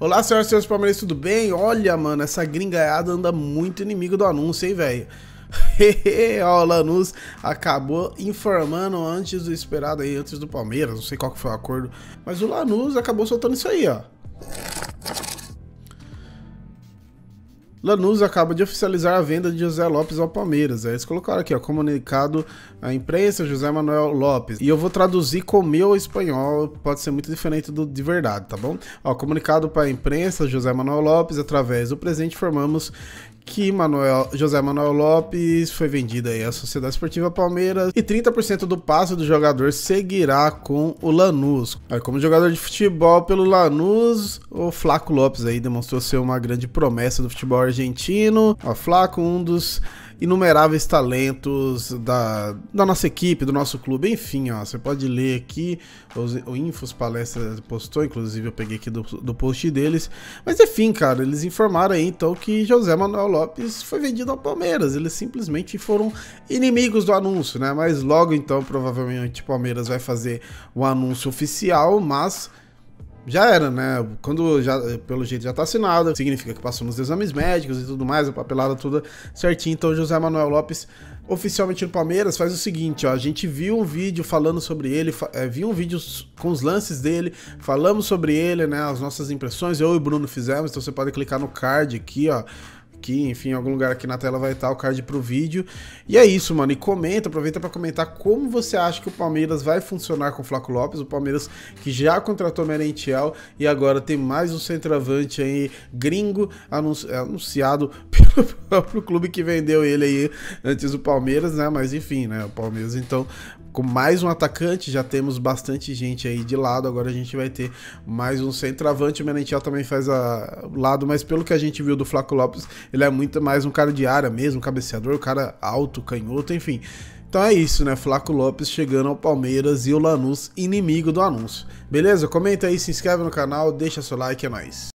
Olá, senhoras e senhores palmeirenses, tudo bem? Olha, mano, essa gringaiada anda muito inimigo do anúncio, hein, velho? Ó, o Lanús acabou informando antes do esperado aí, antes do Palmeiras, não sei qual que foi o acordo, mas o Lanús acabou soltando isso aí, ó. Lanús acaba de oficializar a venda de José Lopes ao Palmeiras. É Eles colocaram aqui, ó, comunicado à imprensa José Manuel Lopes. E eu vou traduzir com o meu espanhol, pode ser muito diferente do de verdade, tá bom? Ó, comunicado para a imprensa José Manuel Lopes, através do presente informamos que Manuel, José Manuel Lopes foi vendido aí à Sociedade Esportiva Palmeiras e 30% do passe do jogador seguirá com o Lanús. Aí, como jogador de futebol pelo Lanús, o Flaco Lopes aí demonstrou ser uma grande promessa do futebol argentino. O Flaco, um dos inumeráveis talentos da, da nossa equipe, do nosso clube, enfim, ó, você pode ler aqui, os, o Infos Palestra postou, inclusive eu peguei aqui do, do post deles, mas enfim, cara, eles informaram aí então que José Manuel Lopes foi vendido ao Palmeiras, eles simplesmente foram inimigos do anúncio, né, mas logo então provavelmente o Palmeiras vai fazer o anúncio oficial, mas já era, né? Quando já, pelo jeito já tá assinado, significa que passou nos exames médicos e tudo mais, a papelada toda certinha. Então, José Manuel Lopes, oficialmente no Palmeiras, faz o seguinte, ó. A gente viu um vídeo falando sobre ele, é, viu um vídeo com os lances dele, falamos sobre ele, né? As nossas impressões, eu e o Bruno fizemos, então você pode clicar no card aqui, ó aqui, enfim, em algum lugar aqui na tela vai estar o card pro vídeo. E é isso, mano. E comenta, aproveita para comentar como você acha que o Palmeiras vai funcionar com o Flaco Lopes, o Palmeiras que já contratou Merentiel e agora tem mais um centroavante aí gringo é, anunciado o próprio clube que vendeu ele aí antes do Palmeiras, né? Mas enfim, né? O Palmeiras, então, com mais um atacante, já temos bastante gente aí de lado. Agora a gente vai ter mais um centroavante. O Merentiel também faz a lado, mas pelo que a gente viu do Flaco Lopes, ele é muito mais um cara de área mesmo, cabeceador, um cara alto, canhoto, enfim. Então é isso, né? Flaco Lopes chegando ao Palmeiras e o Lanús inimigo do anúncio. Beleza? Comenta aí, se inscreve no canal, deixa seu like, é nóis.